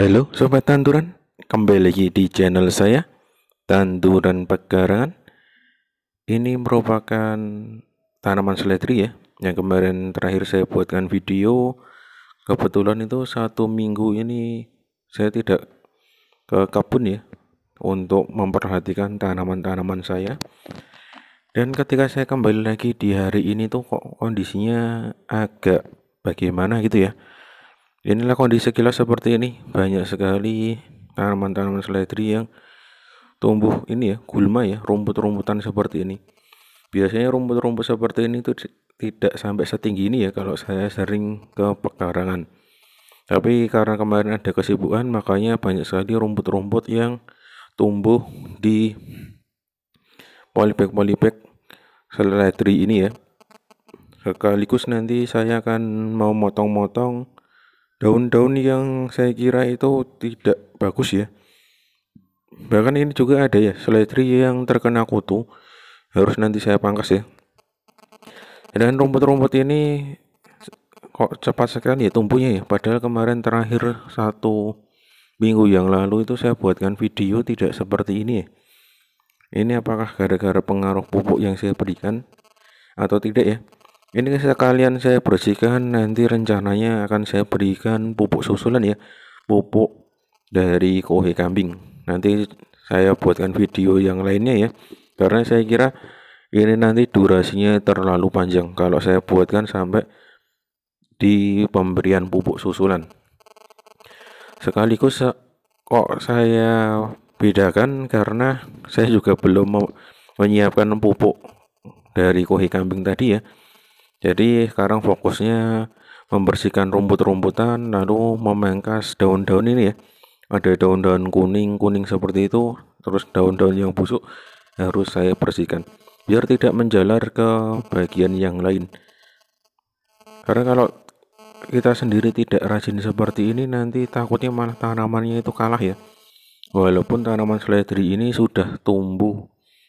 Halo Sobat Tanduran, kembali lagi di channel saya Tanduran pegarangan Ini merupakan tanaman seledri ya Yang kemarin terakhir saya buatkan video Kebetulan itu satu minggu ini saya tidak ke kebun ya Untuk memperhatikan tanaman-tanaman saya Dan ketika saya kembali lagi di hari ini tuh kok kondisinya agak bagaimana gitu ya Inilah kondisi kilas seperti ini. Banyak sekali tanaman-tanaman seledri yang tumbuh ini ya, gulma ya, rumput-rumputan seperti ini. Biasanya rumput-rumput seperti ini itu tidak sampai setinggi ini ya kalau saya sering ke pekarangan. Tapi karena kemarin ada kesibukan makanya banyak sekali rumput-rumput yang tumbuh di polybag-polybag seledri ini ya. Sekaligus nanti saya akan mau motong-motong daun-daun yang saya kira itu tidak bagus ya bahkan ini juga ada ya seledri yang terkena kutu harus nanti saya pangkas ya dan rumput-rumput ini kok cepat sekali ya tumbuhnya ya padahal kemarin terakhir satu minggu yang lalu itu saya buatkan video tidak seperti ini ya ini apakah gara-gara pengaruh pupuk yang saya berikan atau tidak ya ini sekalian saya bersihkan nanti rencananya akan saya berikan pupuk susulan ya pupuk dari kohe kambing nanti saya buatkan video yang lainnya ya karena saya kira ini nanti durasinya terlalu panjang kalau saya buatkan sampai di pemberian pupuk susulan sekaligus kok saya bedakan karena saya juga belum menyiapkan pupuk dari kohe kambing tadi ya jadi sekarang fokusnya membersihkan rumput-rumputan lalu memangkas daun-daun ini ya. Ada daun-daun kuning-kuning seperti itu, terus daun-daun yang busuk harus saya bersihkan biar tidak menjalar ke bagian yang lain. Karena kalau kita sendiri tidak rajin seperti ini nanti takutnya malah tanamannya itu kalah ya. Walaupun tanaman seledri ini sudah tumbuh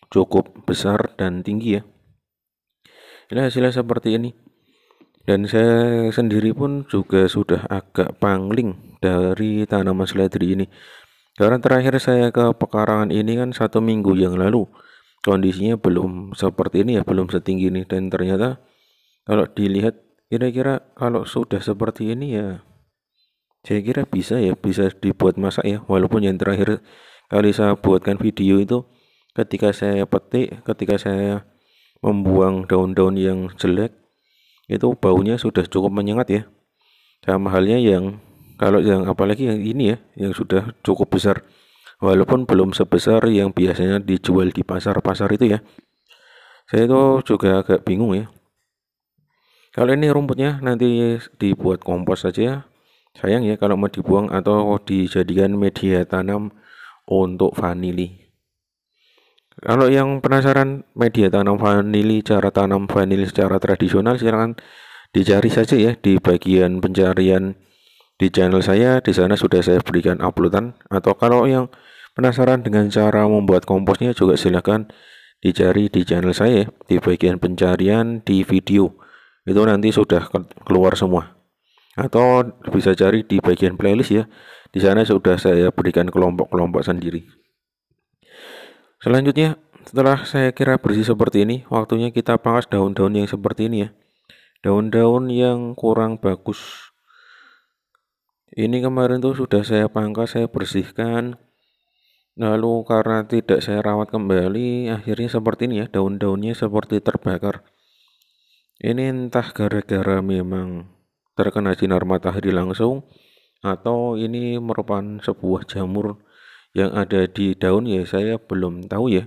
cukup besar dan tinggi ya ini hasilnya seperti ini dan saya sendiri pun juga sudah agak pangling dari tanaman seledri ini karena terakhir saya ke pekarangan ini kan satu minggu yang lalu kondisinya belum seperti ini ya belum setinggi ini dan ternyata kalau dilihat kira-kira kalau sudah seperti ini ya saya kira bisa ya bisa dibuat masak ya walaupun yang terakhir kali saya buatkan video itu ketika saya petik ketika saya membuang daun-daun yang jelek itu baunya sudah cukup menyengat ya sama halnya yang kalau yang apalagi yang ini ya yang sudah cukup besar walaupun belum sebesar yang biasanya dijual di pasar-pasar itu ya saya itu juga agak bingung ya kalau ini rumputnya nanti dibuat kompos saja sayang ya kalau mau dibuang atau dijadikan media tanam untuk vanili kalau yang penasaran media tanam vanili, cara tanam vanili secara tradisional silahkan dicari saja ya di bagian pencarian di channel saya. Di sana sudah saya berikan uploadan atau kalau yang penasaran dengan cara membuat komposnya juga silahkan dicari di channel saya ya, di bagian pencarian di video itu nanti sudah keluar semua atau bisa cari di bagian playlist ya di sana sudah saya berikan kelompok-kelompok sendiri Selanjutnya, setelah saya kira bersih seperti ini, waktunya kita pangkas daun-daun yang seperti ini ya. Daun-daun yang kurang bagus. Ini kemarin tuh sudah saya pangkas, saya bersihkan. Lalu karena tidak saya rawat kembali, akhirnya seperti ini ya, daun-daunnya seperti terbakar. Ini entah gara-gara memang terkena sinar matahari langsung atau ini merupakan sebuah jamur yang ada di daun ya saya belum tahu ya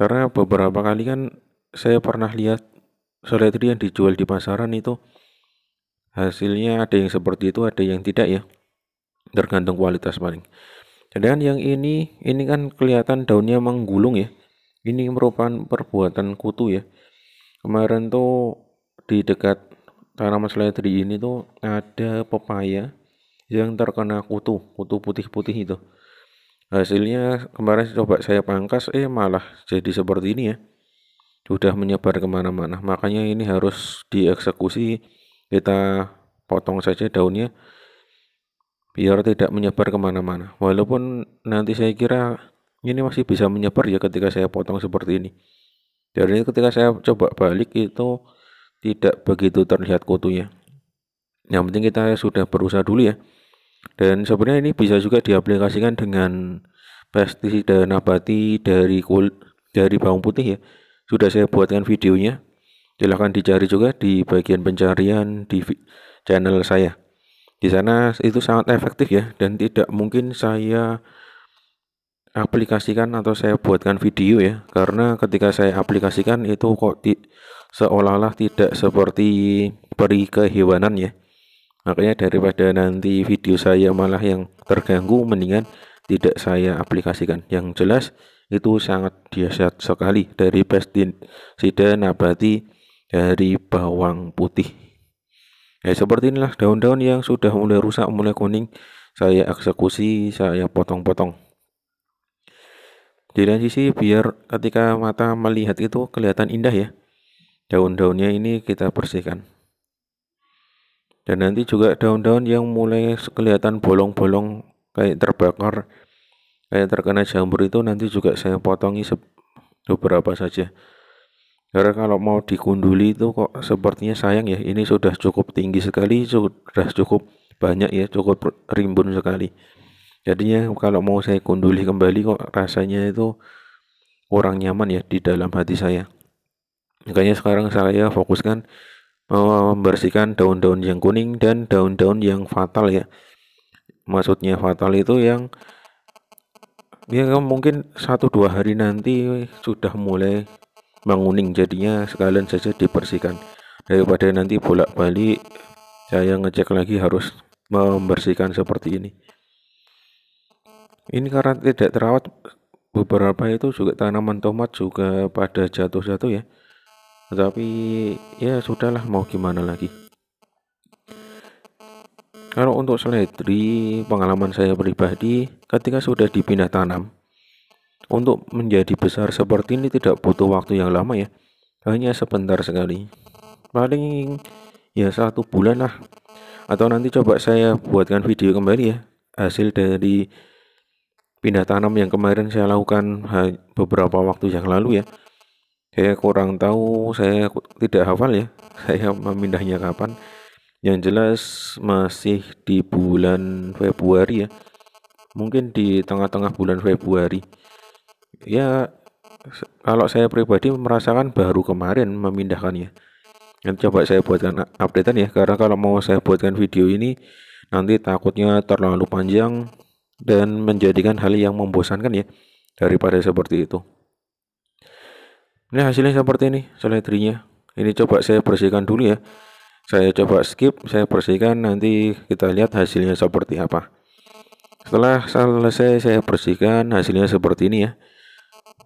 karena beberapa kali kan saya pernah lihat seledri yang dijual di pasaran itu hasilnya ada yang seperti itu ada yang tidak ya tergantung kualitas paling dan yang ini ini kan kelihatan daunnya menggulung ya ini merupakan perbuatan kutu ya kemarin tuh di dekat tanaman seledri ini tuh ada pepaya yang terkena kutu kutu putih-putih itu hasilnya kemarin coba saya pangkas eh malah jadi seperti ini ya sudah menyebar kemana-mana makanya ini harus dieksekusi kita potong saja daunnya biar tidak menyebar kemana-mana walaupun nanti saya kira ini masih bisa menyebar ya ketika saya potong seperti ini jadi ketika saya coba balik itu tidak begitu terlihat kutunya yang penting kita sudah berusaha dulu ya dan sebenarnya ini bisa juga diaplikasikan dengan pestisida nabati dari kul dari bawang putih ya. Sudah saya buatkan videonya. Silahkan dicari juga di bagian pencarian di channel saya. Di sana itu sangat efektif ya dan tidak mungkin saya aplikasikan atau saya buatkan video ya karena ketika saya aplikasikan itu kok seolah-olah tidak seperti peri kehewanan ya makanya daripada nanti video saya malah yang terganggu mendingan tidak saya aplikasikan yang jelas itu sangat dahsyat sekali dari pestisida nabati dari bawang putih ya seperti inilah daun-daun yang sudah mulai rusak mulai kuning saya eksekusi saya potong-potong di lain sisi biar ketika mata melihat itu kelihatan indah ya daun-daunnya ini kita bersihkan dan nanti juga daun-daun yang mulai kelihatan bolong-bolong kayak terbakar kayak terkena jamur itu nanti juga saya potongi beberapa saja karena kalau mau dikunduli itu kok sepertinya sayang ya ini sudah cukup tinggi sekali sudah cukup banyak ya cukup rimbun sekali jadinya kalau mau saya kunduli kembali kok rasanya itu kurang nyaman ya di dalam hati saya makanya sekarang saya fokuskan membersihkan daun-daun yang kuning dan daun-daun yang fatal ya maksudnya fatal itu yang ya mungkin satu dua hari nanti sudah mulai menguning jadinya sekalian saja dibersihkan daripada nanti bolak-balik saya ngecek lagi harus membersihkan seperti ini ini karena tidak terawat beberapa itu juga tanaman tomat juga pada jatuh-jatuh ya tetapi ya sudahlah mau gimana lagi kalau untuk seledri pengalaman saya pribadi ketika sudah dipindah tanam untuk menjadi besar seperti ini tidak butuh waktu yang lama ya hanya sebentar sekali paling ya satu bulan lah atau nanti coba saya buatkan video kembali ya hasil dari pindah tanam yang kemarin saya lakukan beberapa waktu yang lalu ya saya kurang tahu saya tidak hafal ya saya memindahnya kapan yang jelas masih di bulan Februari ya mungkin di tengah-tengah bulan Februari ya kalau saya pribadi merasakan baru kemarin memindahkannya nanti coba saya buatkan updatean ya karena kalau mau saya buatkan video ini nanti takutnya terlalu panjang dan menjadikan hal yang membosankan ya daripada seperti itu ini hasilnya seperti ini seledrinya ini coba saya bersihkan dulu ya saya coba skip saya bersihkan nanti kita lihat hasilnya seperti apa setelah selesai saya bersihkan hasilnya seperti ini ya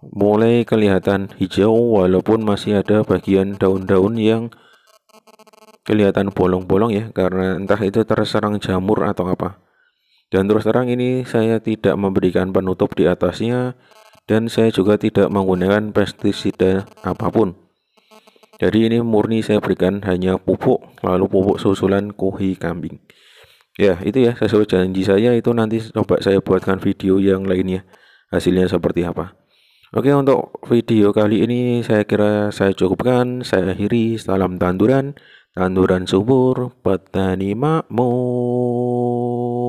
mulai kelihatan hijau walaupun masih ada bagian daun-daun yang kelihatan bolong-bolong ya karena entah itu terserang jamur atau apa dan terus terang ini saya tidak memberikan penutup di atasnya dan saya juga tidak menggunakan pestisida apapun jadi ini murni saya berikan hanya pupuk lalu pupuk susulan kohi kambing ya itu ya sesuai janji saya itu nanti coba saya buatkan video yang lainnya hasilnya seperti apa Oke untuk video kali ini saya kira saya cukupkan saya akhiri salam tanduran tanduran subur petani makmur